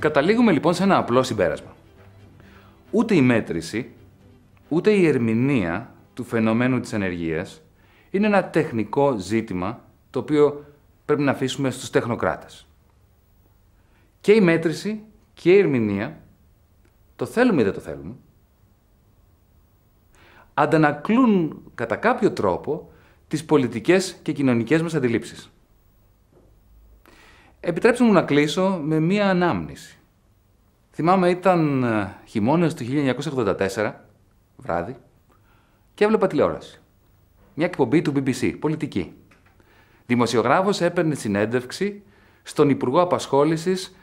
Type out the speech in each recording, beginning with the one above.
Καταλήγουμε λοιπόν σε ένα απλό συμπέρασμα. Ούτε η μέτρηση, ούτε η ερμηνεία του φαινομένου της ενεργείας είναι ένα τεχνικό ζήτημα το οποίο πρέπει να αφήσουμε στους τεχνοκράτες. Και η μέτρηση και η ερμηνεία, το θέλουμε ή δεν το θέλουμε, αντανακλούν κατά κάποιο τρόπο τις πολιτικές και κοινωνικές μας αντιλήψεις. Επιτρέψτε μου να κλείσω με μία ανάμνηση. Θυμάμαι ήταν ε, χειμώνας του 1984, βράδυ, και έβλεπα τηλεόραση. Μια εκπομπή του BBC, πολιτική. Δημοσιογράφος έπαιρνε συνέντευξη στον Υπουργό Απασχόλησης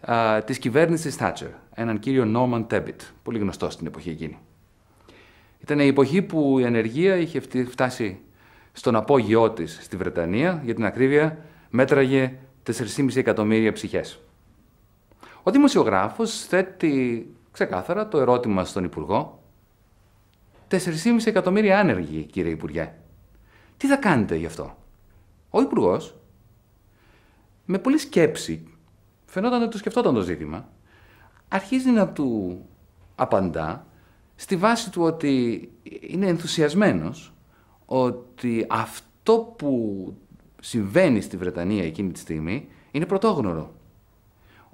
α, της κυβέρνησης Thatcher... έναν κύριο Norman Tebbit, πολύ γνωστός στην εποχή εκείνη. Ήταν η εποχή που η ανεργία είχε φτάσει στον απόγειό της στη Βρετανία, για την ακρίβεια μέτραγε 4,5 εκατομμύρια ψυχές. Ο δημοσιογράφος θέτει ξεκάθαρα το ερώτημα στον Υπουργό. 4,5 εκατομμύρια άνεργοι, κύριε Υπουργέ. Τι θα κάνετε γι' αυτό. Ο Υπουργός, με πολλή σκέψη, φαινόταν ότι το σκεφτόταν το ζήτημα, αρχίζει να του απαντά στη βάση του ότι είναι ενθουσιασμένος ότι αυτό που συμβαίνει στη Βρετανία εκείνη τη στιγμή είναι πρωτόγνωρο.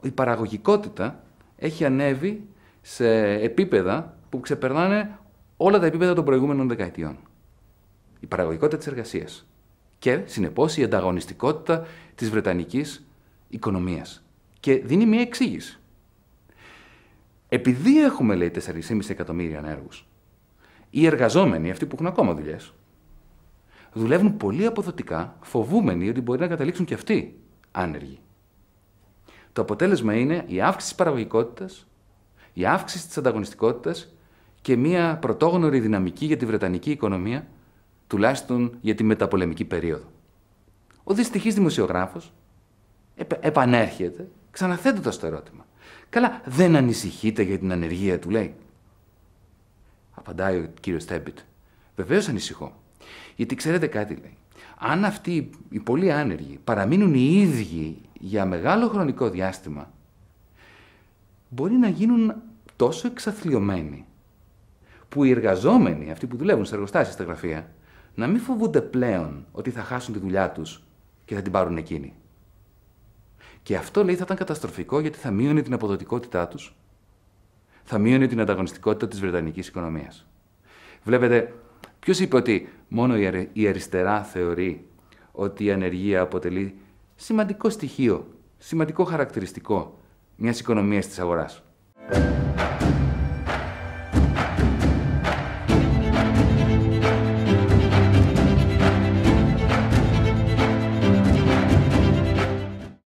Η παραγωγικότητα έχει ανέβει σε επίπεδα που ξεπερνάνε όλα τα επίπεδα των προηγούμενων δεκαετιών. Η παραγωγικότητα της εργασίας και, συνεπώς, η ανταγωνιστικότητα της βρετανικής οικονομίας. Και δίνει μια εξήγηση. Επειδή έχουμε, λέει, 4,5 εκατομμύρια ανέργους, οι εργαζόμενοι, αυτοί που έχουν ακόμα δουλειές, δουλεύουν πολύ αποδοτικά, φοβούμενοι ότι μπορεί να καταλήξουν και αυτοί άνεργοι. Το αποτέλεσμα είναι η αύξηση της παραγωγικότητας, η αύξηση της ανταγωνιστικότητας και μια πρωτόγνωρη δυναμική για τη Βρετανική οικονομία, τουλάχιστον για τη μεταπολεμική περίοδο. Ο δυστυχής δημοσιογράφος επανέρχεται ξαναθέτοντας το ερώτημα. Καλά, δεν ανησυχείτε για την ανεργία του, λέει. Απαντάει ο κύριος Τέμπιτ. Βεβαίως ανησυχώ. Γιατί ξέρετε κάτι λέει. Αν αυτοί οι πολύ άνεργοι παραμείνουν οι ίδιοι για μεγάλο χρονικό διάστημα, μπορεί να γίνουν τόσο εξαθλειωμένοι που οι εργαζόμενοι, αυτοί που δουλεύουν σε εργοστάσια, στα γραφεία, να μην φοβούνται πλέον ότι θα χάσουν τη δουλειά τους και θα την πάρουν εκείνοι. Και αυτό λέει θα ήταν καταστροφικό γιατί θα μείωνε την αποδοτικότητά τους, θα μείωνε την ανταγωνιστικότητα της Βρετανικής οικονομίας. Βλέπετε, Ποιος είπε ότι μόνο η αριστερά θεωρεί ότι η ανεργία αποτελεί σημαντικό στοιχείο, σημαντικό χαρακτηριστικό μιας οικονομίας της αγοράς.